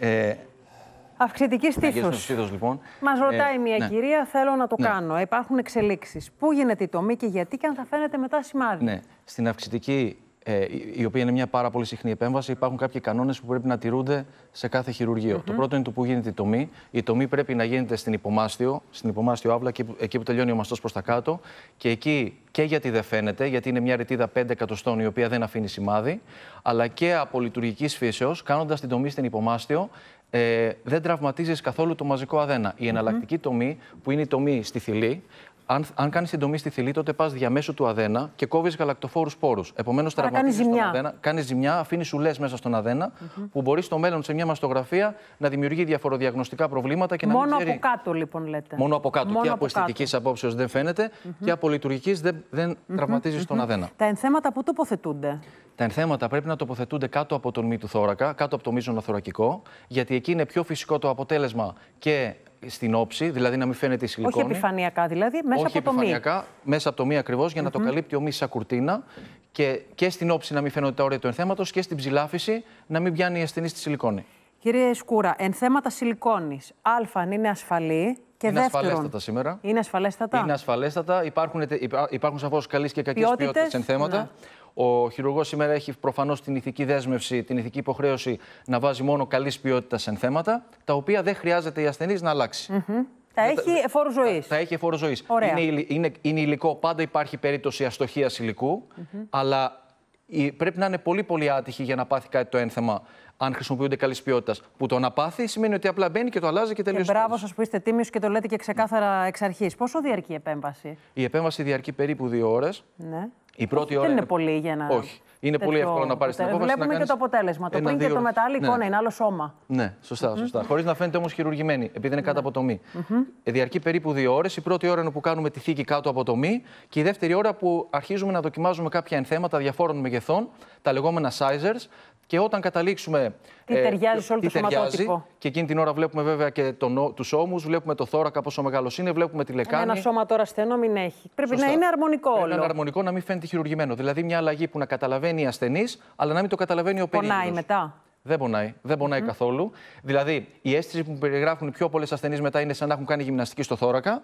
Ε, Αυξητική στήθο. Λοιπόν. Μας ρωτάει ε, μια ναι. κυρία, θέλω να το ναι. κάνω. Ε, υπάρχουν εξελίξεις. Πού γίνεται η τομή και γιατί, και αν θα φαίνεται μετά σημάδι. Ναι. Στην αυξητική ε, η οποία είναι μια πάρα πολύ συχνή επέμβαση, υπάρχουν κάποιοι κανόνες που πρέπει να τηρούνται σε κάθε χειρουργείο. Το πρώτο είναι το που γίνεται η τομή. Η τομή πρέπει να γίνεται στην υπομάστιο, στην υπομάστιο άβλα, εκεί που τελειώνει ο μαστός προς τα κάτω. Και εκεί και γιατί δεν φαίνεται, γιατί είναι μια ρητίδα 5 εκατοστών η οποία δεν αφήνει σημάδι, αλλά και από λειτουργικής φύσεως, κάνοντας την τομή στην υπομάστιο, ε, δεν τραυματίζεις καθόλου το μαζικό αδένα. Η εναλλακτική τομή, που είναι η τομή στη θηλή, αν, αν κάνεις συντομή στη θηλή, τότε πας διαμέσου του αδένα και κόβεις γαλακτοφόρους πόρου. Επομένω, τραυματίζει τον αδένα, κάνεις ζημιά, αφήνεις σουλές μέσα στον αδενα mm-hmm. που μπορεί στο μέλλον σε μια μαστογραφία να δημιουργεί διαφοροδιαγνωστικά προβλήματα και να Μόνο μην ξέρει... από κάτω, λοιπόν, λέτε. Μόνο από κάτω. Μόνο και από, από αισθητικής απόψεως δεν φαινεται mm-hmm. και από λειτουργικής δεν, δεν mm-hmm. τραυματιζει τον αδένα. Τα ενθέματα που τοποθετούνται. Τα ενθέματα πρέπει να τοποθετούνται και απο αισθητικη αποψεω δεν φαινεται mm hmm και απο λειτουργικη δεν δεν mm από τον μη του θώρακα, κάτω από το μείζωνα θωρακικό, γιατί εκεί είναι πιο φυσικό το αποτέλεσμα και στην όψη, δηλαδή να μην φαίνεται η σιλικόνη. Όχι επιφανειακά δηλαδή, μέσα όχι από το μη. Όχι μέσα από το μη ακριβώς, για να το καλύπτει ο μη σαν κουρτίνα. Και, και στην όψη να μην φαίνονται τα όρια του ενθέματος και στην ψηλάφιση να μην πιάνει η ασθενή στη σιλικόνη. Κύριε Σκούρα, ενθέματα σιλικόνης. Α, είναι ασφαλή, και είναι δεύτερον, ασφαλέστατα σήμερα. Είναι ασφαλέστατα. Είναι ασφαλέστατα. Υπάρχουν, υπάρχουν σαφώς καλής και κακέ ποιότητας ενθέματα. Ναι. Ο χειρουργός σήμερα έχει προφανώς την ηθική δέσμευση, την ηθική υποχρέωση να βάζει μόνο καλής ποιότητας θέματα, τα οποία δεν χρειάζεται η ασθενής να αλλαξει Τα έχει εφόρου ζωής. Τα, έχει εφόρου ζωή. Είναι, είναι υλικό, πάντα υπάρχει περίπτωση αστοχίας αλλά πρέπει να είναι πολύ πολύ άτυχη για να πάθει κάτι το ένθεμα αν χρησιμοποιούνται καλής ποιότητας. Που το να πάθει σημαίνει ότι απλά μπαίνει και το αλλάζει και τελείωσε. Μπράβο, σας που είστε τίμιος και το λέτε και ξεκάθαρα εξ αρχής. Πόσο διαρκεί η επέμβαση, Η επέμβαση διαρκεί περίπου δύο ώρες. Ναι. Η πρώτη ώρα δεν είναι πολύ για να. Όχι. Είναι πολύ εύκολο να πάρεις την απόφαση. Βλέπουμε να και το αποτέλεσμα. Το πριν και το μετά, άλλη λοιπόν, ναι. εικόνα, είναι άλλο σώμα. Ναι, σωστά. σωστά. Χωρίς να φαίνεται όμως χειρουργημένη, επειδή είναι κάτω από το μη. mm Διαρκεί περίπου δύο ώρες. Η πρώτη ώρα είναι που κάνουμε τη θήκη κάτω από το μη και η δεύτερη ώρα που αρχίζουμε να δοκιμάζουμε κάποια ενθέματα διαφόρων μεγεθών, τα λεγόμενα sizers, και όταν καταλήξουμε. Τι ε, ταιριάζει σε όλο το Και εκείνη την ώρα βλέπουμε βέβαια και τους ώμους, βλέπουμε το θώρακα πόσο μεγάλος είναι, βλέπουμε τη λεκάνη. Ένα σώμα τώρα στενό μην έχει. Πρέπει Σωστά. να είναι αρμονικό όλο. Πρέπει να είναι αρμονικό, να μην φαίνεται χειρουργημένο. Δηλαδή μια αλλαγή που να καταλαβαίνει η ασθενής, αλλά να μην το καταλαβαίνει ο περίπτωση. Πονάει μετά. Δεν πονάει, δεν πονάει mm. καθόλου. Δηλαδή, η αίσθηση που περιγράφουν οι πιο πολλές ασθενείς μετά είναι σαν να έχουν κάνει γυμναστική στο θώρακα.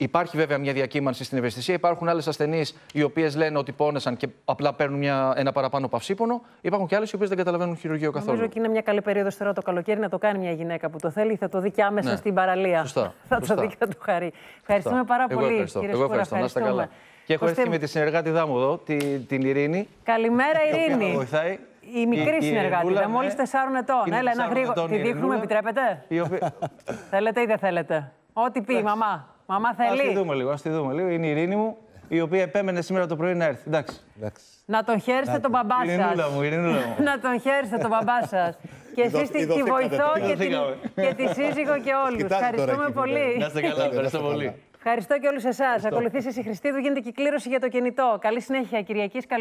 Υπάρχει βέβαια μια διακύμανση στην ευαισθησία. Υπάρχουν άλλες ασθενείς οι οποίες λένε ότι πόνεσαν και απλά παίρνουν μια, ένα παραπάνω παυσίπονο. Υπάρχουν και άλλες οι οποίες δεν καταλαβαίνουν χειρουργείο καθόλου. Νομίζω ότι είναι μια καλή περίοδος τώρα το καλοκαίρι να το κάνει μια γυναίκα που το θέλει. Θα το δει και άμεσα ναι. στην παραλία. Σωστά. θα το δει και θα του χαρεί. Ευχαριστούμε πάρα Εγώ πολύ. Ευχαριστώ. Κύριε Εγώ ευχαριστώ. Να είστε καλά. Και έχω έρθει και με τη συνεργάτη μου εδώ, την, την Ειρήνη. Καλημέρα, Ειρήνη. Η μικρή συνεργάτη, μόλι 4 ετών. Έλα, ένα γρήγορο. Τη δείχνουμε, επιτρέπετε. Θέλετε ή δεν θέλετε. Ό,τι πει, μαμά. Μαμά θέλει. Α τη δούμε λίγο, ας λίγο. Είναι η Ειρήνη μου, η οποία επέμενε σήμερα το πρωί να έρθει. Εντάξει. Εντάξει. Να τον χαίρεστε τον μπαμπά σα. Ειρηνούλα μου, ειρηνούλα μου. να τον χαίρεστε τον μπαμπά σας. και εσείς τη, τη βοηθό και, την, και τη σύζυγο και όλου. Ευχαριστούμε πολύ. Να είστε καλά, ευχαριστώ πολύ. Ευχαριστώ και όλους εσάς. Ακολουθήσεις η Χριστίδου, γίνεται κυκλήρωση για το κινητό. Καλή συνέχεια, Κυριακής.